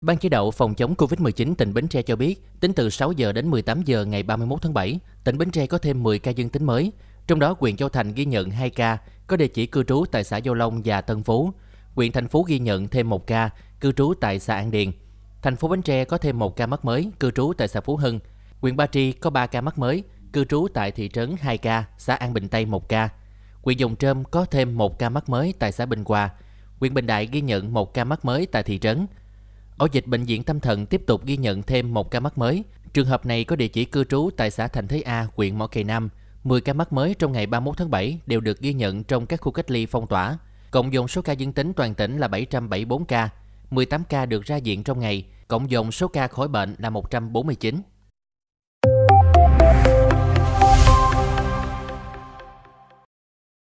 Ban chỉ đạo phòng chống COVID-19 tỉnh Bến Tre cho biết, tính từ 6 giờ đến 18 giờ ngày 31 tháng 7, tỉnh Bến Tre có thêm 10 ca dương tính mới, trong đó huyện Châu Thành ghi nhận 2 ca có địa chỉ cư trú tại xã Giao Long và Tân Phú. Huyện Thành Phú ghi nhận thêm 1 ca cư trú tại xã An Điền. Thành phố Bến Tre có thêm 1 ca mắc mới cư trú tại xã Phú Hưng. Huyện Ba Tri có 3 ca mắc mới cư trú tại thị trấn 2 ca, xã An Bình Tây 1 ca. Huyện Dòng Trơm có thêm 1 ca mắc mới tại xã Bình Hòa. Huyện Bình Đại ghi nhận 1 ca mắc mới tại thị trấn. Ổ dịch bệnh viện tâm thần tiếp tục ghi nhận thêm một ca mắc mới. Trường hợp này có địa chỉ cư trú tại xã Thành Thới A, huyện Mỏ Cày Nam. 10 ca mắc mới trong ngày 31 tháng 7 đều được ghi nhận trong các khu cách ly phong tỏa. Cộng dồn số ca dương tính toàn tỉnh là 774 ca, 18 ca được ra viện trong ngày, cộng dồn số ca khỏi bệnh là 149.